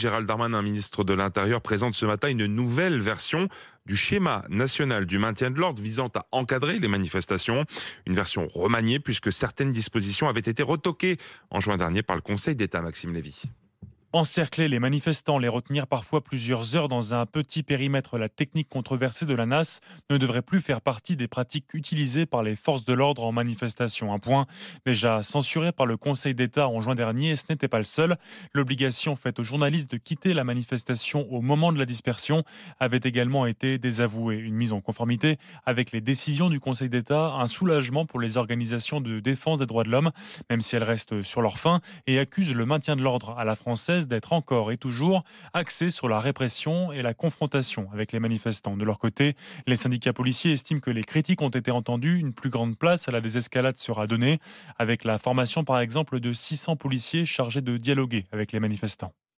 Gérald Darmanin, ministre de l'Intérieur, présente ce matin une nouvelle version du schéma national du maintien de l'ordre visant à encadrer les manifestations. Une version remaniée puisque certaines dispositions avaient été retoquées en juin dernier par le Conseil d'État, Maxime Lévy. Encercler les manifestants, les retenir parfois plusieurs heures dans un petit périmètre, la technique controversée de la NAS ne devrait plus faire partie des pratiques utilisées par les forces de l'ordre en manifestation. Un point déjà censuré par le Conseil d'État en juin dernier, ce n'était pas le seul. L'obligation faite aux journalistes de quitter la manifestation au moment de la dispersion avait également été désavouée. Une mise en conformité avec les décisions du Conseil d'État, un soulagement pour les organisations de défense des droits de l'homme, même si elles restent sur leur faim et accusent le maintien de l'ordre à la française d'être encore et toujours axés sur la répression et la confrontation avec les manifestants. De leur côté, les syndicats policiers estiment que les critiques ont été entendues, une plus grande place à la désescalade sera donnée, avec la formation par exemple de 600 policiers chargés de dialoguer avec les manifestants.